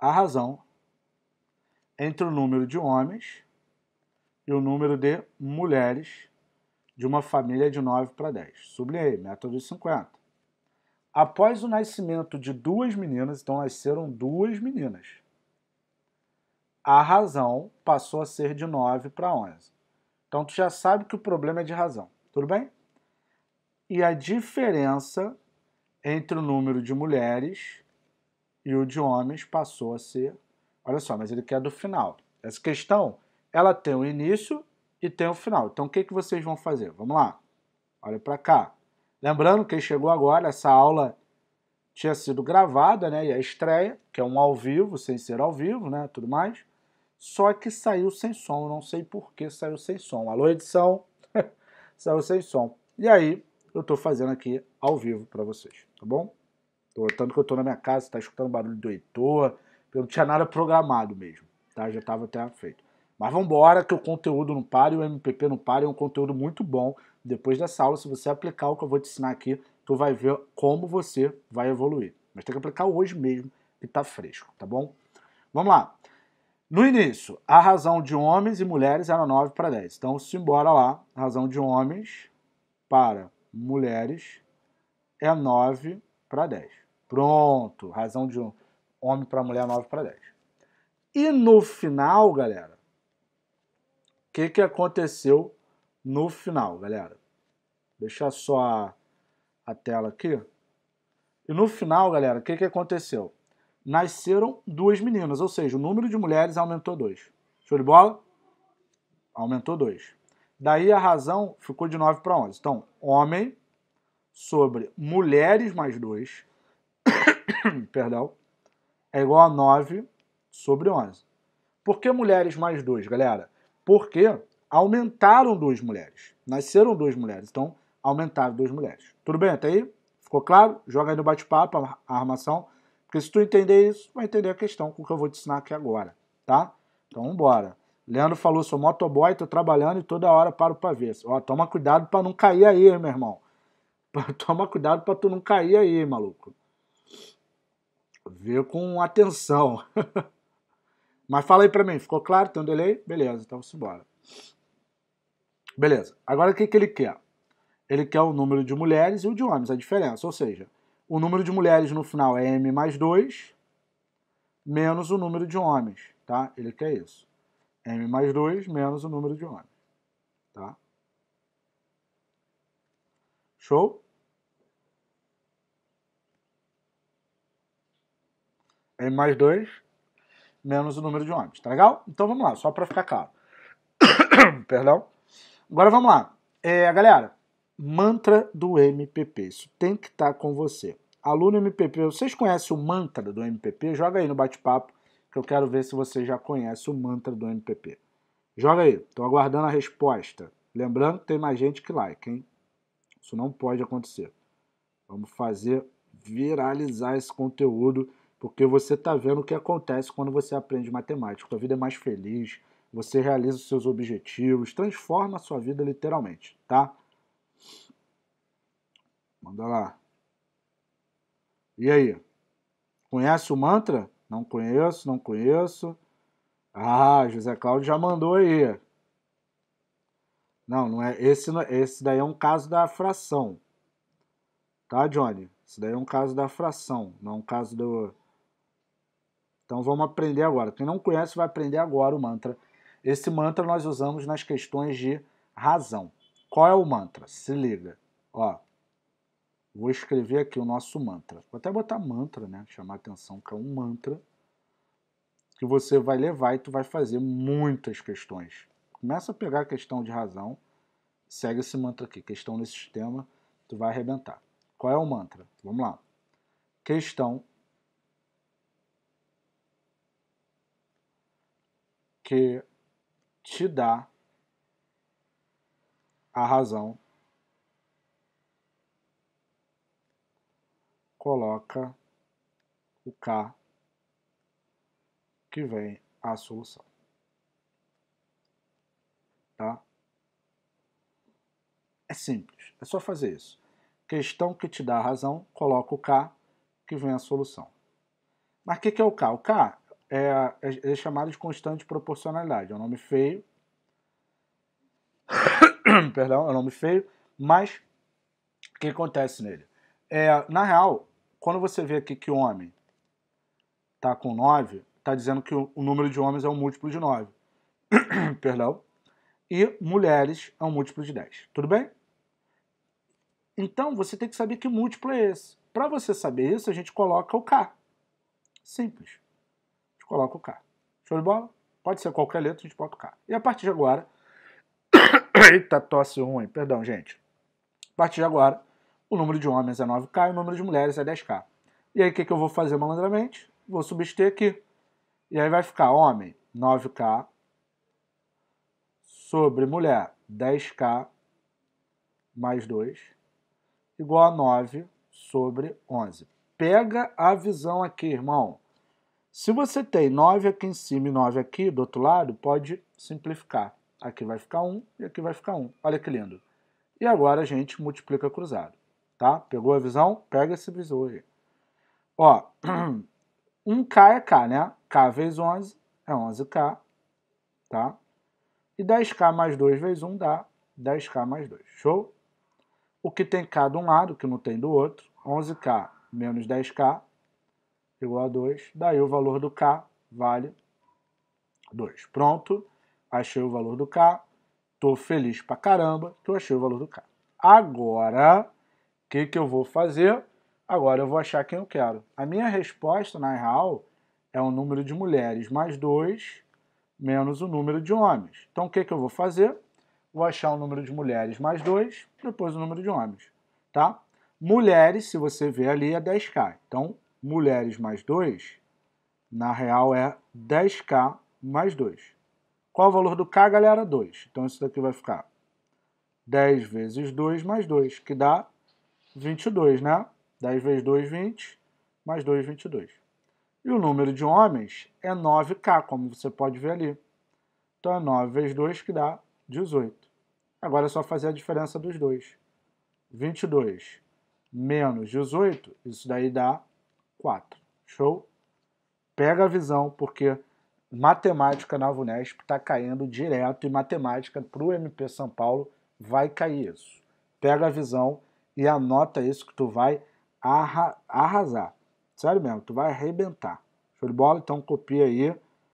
a razão entre o número de homens e o número de mulheres de uma família de 9 para 10. Sublinhei, método de 50. Após o nascimento de duas meninas, então nasceram duas meninas, a razão passou a ser de 9 para 11. Então tu já sabe que o problema é de razão, tudo bem? E a diferença entre o número de mulheres e o de homens passou a ser. Olha só, mas ele quer do final. Essa questão, ela tem o início e tem o final. Então o que, que vocês vão fazer? Vamos lá. Olha para cá. Lembrando, quem chegou agora, essa aula tinha sido gravada, né? E a estreia, que é um ao vivo, sem ser ao vivo, né? Tudo mais. Só que saiu sem som, não sei por que saiu sem som. Alô, edição! saiu sem som. E aí, eu estou fazendo aqui ao vivo para vocês, tá bom? Tanto que eu tô na minha casa, tá escutando barulho do Heitor. Eu não tinha nada programado mesmo, tá? Já tava até feito. Mas vambora, que o conteúdo não para e o MPP não para. É um conteúdo muito bom. Depois dessa aula, se você aplicar o que eu vou te ensinar aqui, tu vai ver como você vai evoluir. Mas tem que aplicar hoje mesmo, que tá fresco, tá bom? Vamos lá. No início, a razão de homens e mulheres era 9 para 10. Então, simbora lá. A razão de homens para mulheres é 9 para 10. Pronto, razão de um. Homem para mulher, 9 para 10. E no final, galera, o que, que aconteceu no final, galera? Deixar só a, a tela aqui. E no final, galera, o que, que aconteceu? Nasceram duas meninas, ou seja, o número de mulheres aumentou 2. Show de bola? Aumentou dois Daí a razão ficou de 9 para 11. Então, homem sobre mulheres mais 2 perdão, é igual a 9 sobre 11. Por que mulheres mais 2, galera? Porque aumentaram duas mulheres. Nasceram duas mulheres, então aumentaram duas mulheres. Tudo bem até aí? Ficou claro? Joga aí no bate-papo a armação, porque se tu entender isso, vai entender a questão com que eu vou te ensinar aqui agora, tá? Então vambora. Leandro falou, sou motoboy, tô trabalhando e toda hora paro pra ver. Ó, toma cuidado pra não cair aí, meu irmão. Toma cuidado pra tu não cair aí, maluco. Vê com atenção. Mas fala aí para mim, ficou claro? Tem um delay? Beleza, então vamos embora. Beleza. Agora o que, que ele quer? Ele quer o número de mulheres e o de homens, a diferença. Ou seja, o número de mulheres no final é M mais 2, menos o número de homens, tá? Ele quer isso. M mais 2 menos o número de homens, tá? Show? M mais 2 menos o número de homens. Tá legal? Então vamos lá, só para ficar claro. Perdão. Agora vamos lá. É, galera, mantra do MPP. Isso tem que estar tá com você. Aluno MPP, vocês conhecem o mantra do MPP? Joga aí no bate-papo que eu quero ver se você já conhece o mantra do MPP. Joga aí, estou aguardando a resposta. Lembrando que tem mais gente que like, hein? Isso não pode acontecer. Vamos fazer viralizar esse conteúdo porque você está vendo o que acontece quando você aprende matemática. Sua vida é mais feliz, você realiza os seus objetivos, transforma a sua vida literalmente, tá? Manda lá. E aí? Conhece o mantra? Não conheço, não conheço. Ah, José Cláudio já mandou aí. Não, não é esse, é, esse daí é um caso da fração. Tá, Johnny? Esse daí é um caso da fração, não é um caso do então vamos aprender agora. Quem não conhece vai aprender agora o mantra. Esse mantra nós usamos nas questões de razão. Qual é o mantra? Se liga. Ó, vou escrever aqui o nosso mantra. Vou até botar mantra, né? Chamar atenção que é um mantra que você vai levar e tu vai fazer muitas questões. Começa a pegar a questão de razão, segue esse mantra aqui. Questão nesse sistema, tu vai arrebentar. Qual é o mantra? Vamos lá. Questão que te dá a razão, coloca o K que vem a solução. Tá? É simples, é só fazer isso. Questão que te dá a razão, coloca o K que vem a solução. Mas o que, que é o K? O K é, é, é chamado de constante de proporcionalidade. É um nome feio. Perdão, é um nome feio, mas o que acontece nele? É, na real, quando você vê aqui que homem está com 9, está dizendo que o, o número de homens é um múltiplo de 9. Perdão. E mulheres é um múltiplo de 10. Tudo bem? Então você tem que saber que múltiplo é esse. Para você saber isso, a gente coloca o K. Simples coloca o K. Show de bola? Pode ser qualquer letra, a gente pode o K. E a partir de agora. Eita, tosse ruim, perdão, gente. A partir de agora, o número de homens é 9K e o número de mulheres é 10K. E aí, o que, que eu vou fazer malandramente? Vou substituir aqui. E aí vai ficar homem 9K sobre mulher 10K mais 2 igual a 9 sobre 11. Pega a visão aqui, irmão. Se você tem 9 aqui em cima e 9 aqui do outro lado, pode simplificar. Aqui vai ficar 1 e aqui vai ficar 1. Olha que lindo. E agora a gente multiplica cruzado. Tá? Pegou a visão? Pega esse visor aí. Ó, 1K é K, né? K vezes 11 é 11K, tá? E 10K mais 2 vezes 1 dá 10K mais 2, show? O que tem K de um lado, que não tem do outro, 11K menos 10K igual a 2. Daí o valor do K vale 2. Pronto, achei o valor do K. Tô feliz pra caramba que então eu achei o valor do K. Agora, o que, que eu vou fazer? Agora eu vou achar quem eu quero. A minha resposta, na real, é o número de mulheres mais 2 menos o número de homens. Então o que, que eu vou fazer? Vou achar o número de mulheres mais 2, depois o número de homens. Tá? Mulheres, se você ver ali, é 10K. Então mulheres mais 2, na real é 10k mais 2. Qual o valor do k, galera? 2. Então isso daqui vai ficar 10 vezes 2 mais 2, que dá 22, né? 10 vezes 2, 20, mais 2, 22. E o número de homens é 9k, como você pode ver ali. Então é 9 vezes 2 que dá 18. Agora é só fazer a diferença dos dois. 22 menos 18, isso daí dá 4. Show? Pega a visão, porque matemática na VUNESP está caindo direto e matemática para o MP São Paulo vai cair isso. Pega a visão e anota isso que tu vai arra arrasar. Sério mesmo, tu vai arrebentar. Show de bola? Então copia aí.